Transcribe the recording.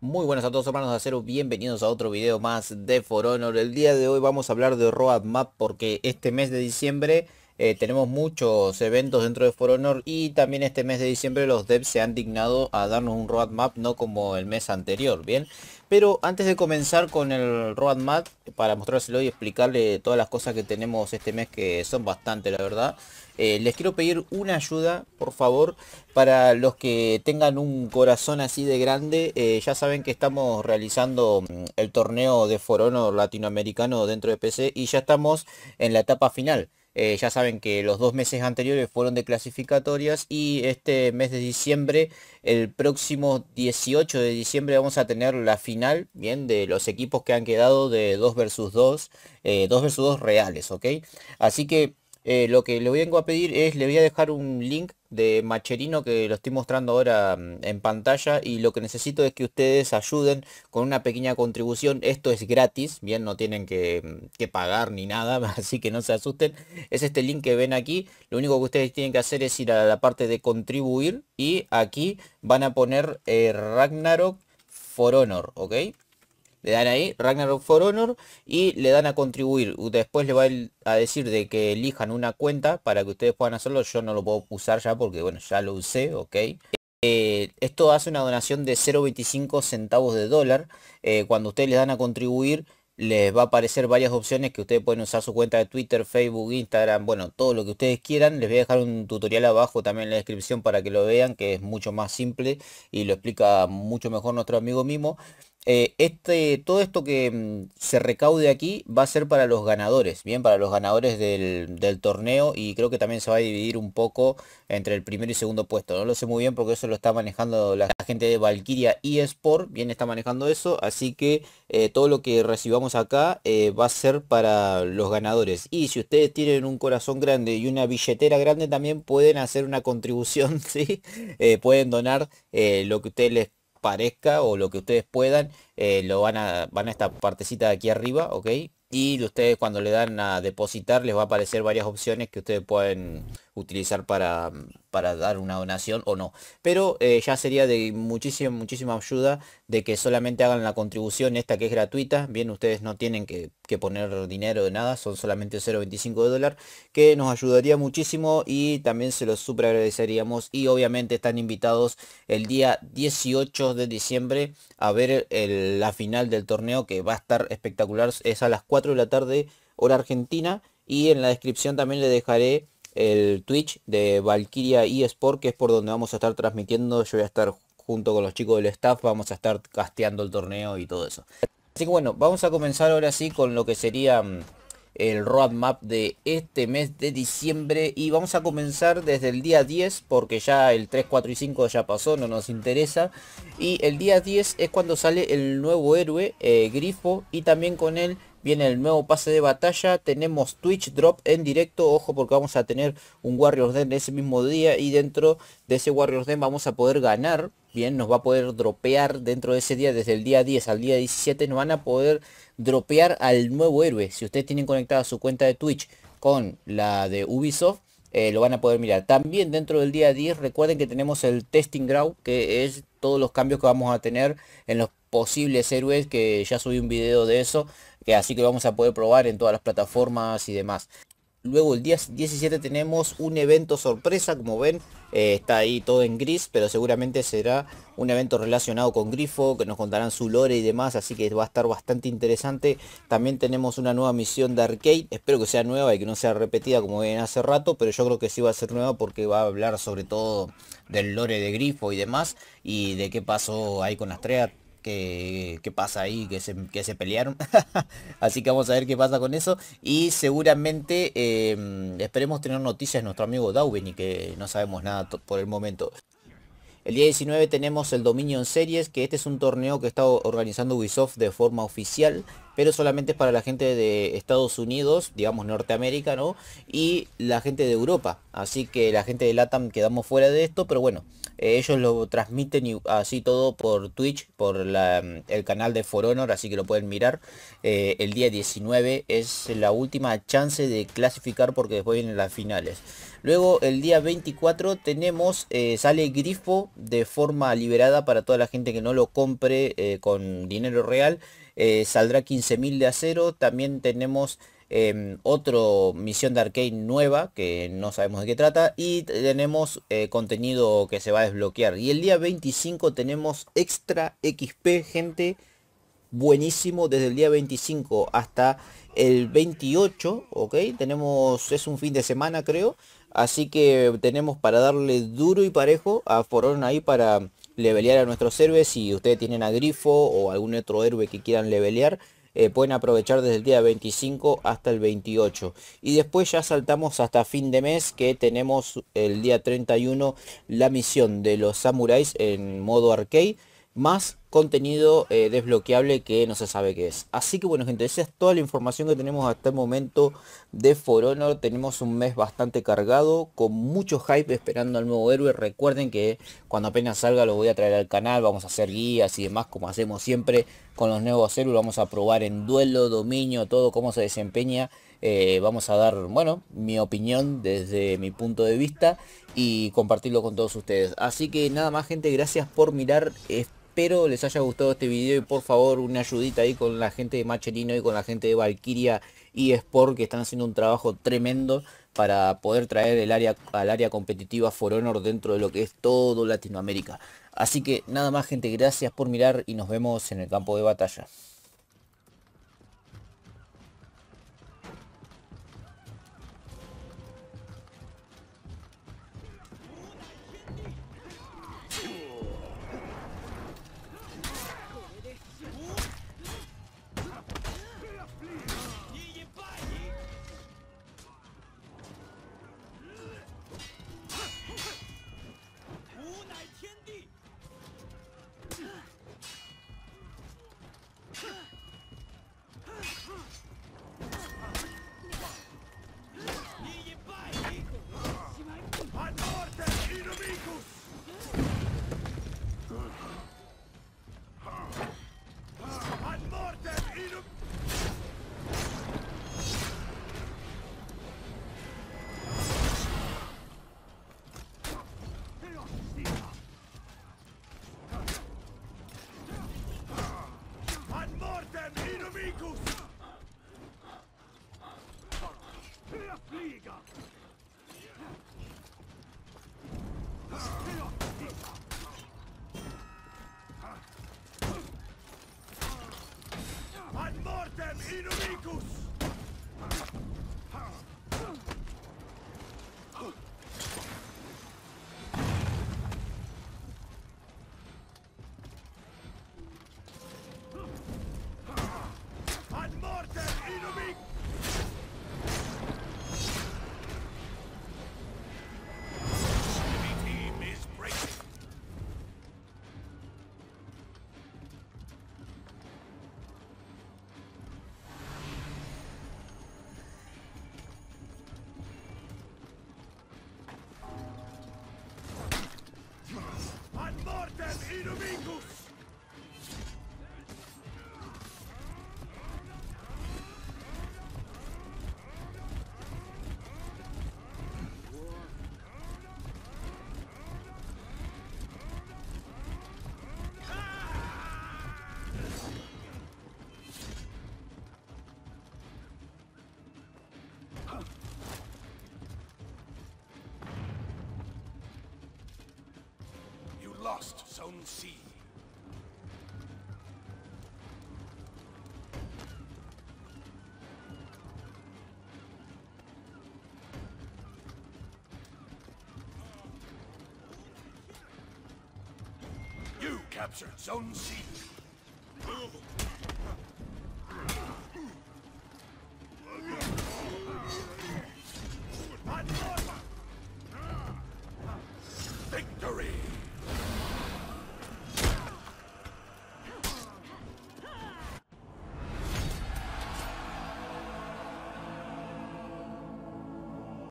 Muy buenas a todos hermanos de acero, bienvenidos a otro video más de For Honor. El día de hoy vamos a hablar de Roadmap porque este mes de diciembre eh, tenemos muchos eventos dentro de For Honor y también este mes de diciembre los devs se han dignado a darnos un roadmap, no como el mes anterior, ¿bien? Pero antes de comenzar con el roadmap, para mostrárselo y explicarle todas las cosas que tenemos este mes, que son bastante, la verdad, eh, les quiero pedir una ayuda, por favor, para los que tengan un corazón así de grande. Eh, ya saben que estamos realizando mm, el torneo de For Honor latinoamericano dentro de PC y ya estamos en la etapa final. Eh, ya saben que los dos meses anteriores fueron de clasificatorias y este mes de diciembre, el próximo 18 de diciembre vamos a tener la final, bien, de los equipos que han quedado de 2 versus 2, 2 eh, versus 2 reales, ¿ok? Así que eh, lo que le vengo a pedir es, le voy a dejar un link de Macherino que lo estoy mostrando ahora mm, en pantalla y lo que necesito es que ustedes ayuden con una pequeña contribución. Esto es gratis, bien, no tienen que, mm, pagar ni nada, así que no se asusten. Es este link que ven aquí. Lo único que ustedes tienen que hacer es ir a la parte de contribuir y aquí van a poner eh, Ragnarok for Honor, ¿ok? Le dan ahí, Ragnarok for Honor, y le dan a contribuir. Después le va a decir de que elijan una cuenta para que ustedes puedan hacerlo. Yo no lo puedo usar ya porque, bueno, ya lo usé, ok. Eh, esto hace una donación de 0.25 centavos de dólar. Eh, cuando ustedes les dan a contribuir, les va a aparecer varias opciones que ustedes pueden usar su cuenta de Twitter, Facebook, Instagram, bueno, todo lo que ustedes quieran. Les voy a dejar un tutorial abajo también en la descripción para que lo vean, que es mucho más simple y lo explica mucho mejor nuestro amigo Mimo. Eh, este, todo esto que mm, se recaude aquí va a ser para los ganadores, bien, para los ganadores del, torneo y creo que también se va a dividir un poco entre el primero y segundo puesto. No lo sé muy bien porque eso lo está manejando la, gente de Valkyria y Sport, bien está manejando eso, así que eh, todo lo que recibamos acá eh, va a ser para los ganadores. Y si ustedes tienen un corazón grande y una billetera grande también pueden hacer una contribución, ¿sí? pueden donar lo que ustedes les parezca o lo que ustedes puedan, eh, lo van a, van a esta partecita de aquí arriba, ¿ok? y ustedes cuando le dan a depositar les va a aparecer varias opciones que ustedes pueden utilizar para, para dar una donación o no. Pero eh, ya sería de muchísima, muchísima ayuda de que solamente hagan la contribución esta que es gratuita. Bien, ustedes no tienen que, poner dinero de nada, son solamente 0.25 de dólar, que nos ayudaría muchísimo y también se los super agradeceríamos. Y obviamente están invitados el día 18 de diciembre a ver la final del torneo que va a estar espectacular. Es a las 4 4 de la tarde, hora argentina. Y en la descripción también le dejaré el Twitch de Valkyria Sport que es por donde vamos a estar transmitiendo. Yo voy a estar junto con los chicos del staff, vamos a estar casteando el torneo y todo eso. Así que bueno, vamos a comenzar ahora sí con lo que sería mm, el roadmap de este mes de diciembre y vamos a comenzar desde el día 10 porque ya el 3, 4 y 5 ya pasó, no nos interesa y el día 10 es cuando sale el nuevo héroe eh, Grifo y también con él Viene el nuevo pase de batalla. Tenemos Twitch Drop en directo. Ojo porque vamos a tener un Warriors Den ese mismo día. Y dentro de ese Warriors Den vamos a poder ganar. Bien, nos va a poder dropear dentro de ese día. Desde el día 10 al día 17 nos van a poder dropear al nuevo héroe. Si ustedes tienen conectada su cuenta de Twitch con la de Ubisoft. Eh, lo van a poder mirar. También dentro del día 10 recuerden que tenemos el testing ground, que es todos los cambios que vamos a tener en los posibles héroes, que ya subí un video de eso así que vamos a poder probar en todas las plataformas y demás. Luego el día 17 tenemos un evento sorpresa, como ven, eh, está ahí todo en gris, pero seguramente será un evento relacionado con Grifo, que nos contarán su lore y demás, así que va a estar bastante interesante. También tenemos una nueva misión de arcade, espero que sea nueva y que no sea repetida como ven hace rato, pero yo creo que sí va a ser nueva porque va a hablar sobre todo del lore de Grifo y demás, y de qué pasó ahí con Astrea que, pasa ahí, que se, que se pelearon. Así que vamos a ver qué pasa con eso. Y seguramente em, esperemos tener noticias de nuestro amigo Dauben y que no sabemos nada por el momento. El día 19 tenemos el Dominion Series, que este es un torneo que está organizando Ubisoft de forma oficial pero solamente es para la gente de Estados Unidos, digamos Norteamérica, ¿no? Y la gente de Europa. Así que la gente de LATAM quedamos fuera de esto, pero bueno, eh, ellos lo transmiten y así todo por Twitch, por mm, el canal de For Honor, así que lo pueden mirar. Eh, el día 19 es la última chance de clasificar porque después vienen las finales. Luego el día 24 tenemos, eh, sale Grifo de forma liberada para toda la gente que no lo compre con dinero real. Eh, saldrá 15.000 de acero. También tenemos em, otro misión de arcade nueva que no sabemos de qué trata y tenemos eh, contenido que se va a desbloquear y el día 25 tenemos extra xp gente buenísimo desde el día 25 hasta el 28 ok tenemos es un fin de semana creo Así que tenemos para darle duro y parejo a Foron ahí para levelear a nuestros héroes. Si ustedes tienen a Grifo o algún otro héroe que quieran levelear, eh, pueden aprovechar desde el día 25 hasta el 28. Y después ya saltamos hasta fin de mes que tenemos el día 31 la misión de los samuráis en modo arcade más contenido eh, desbloqueable que no se sabe qué es. Así que bueno gente, esa es toda la información que tenemos hasta el momento de For Honor. Tenemos un mes bastante cargado, con mucho hype esperando al nuevo héroe. Recuerden que cuando apenas salga lo voy a traer al canal, vamos a hacer guías y demás como hacemos siempre con los nuevos héroes. Vamos a probar en duelo, dominio, todo cómo se desempeña. Eh, vamos a dar, bueno, mi opinión desde mi punto de vista y compartirlo con todos ustedes. Así que nada más gente, gracias por mirar. Este Espero les haya gustado este video y por favor una ayudita ahí con la gente de Machelino y con la gente de Valkyria y Sport que están haciendo un trabajo tremendo para poder traer el área al área competitiva For Honor dentro de lo que es todo Latinoamérica. Así que nada más gente, gracias por mirar y nos vemos en el campo de batalla. Flyger! to me lost, Zone C. You captured Zone C.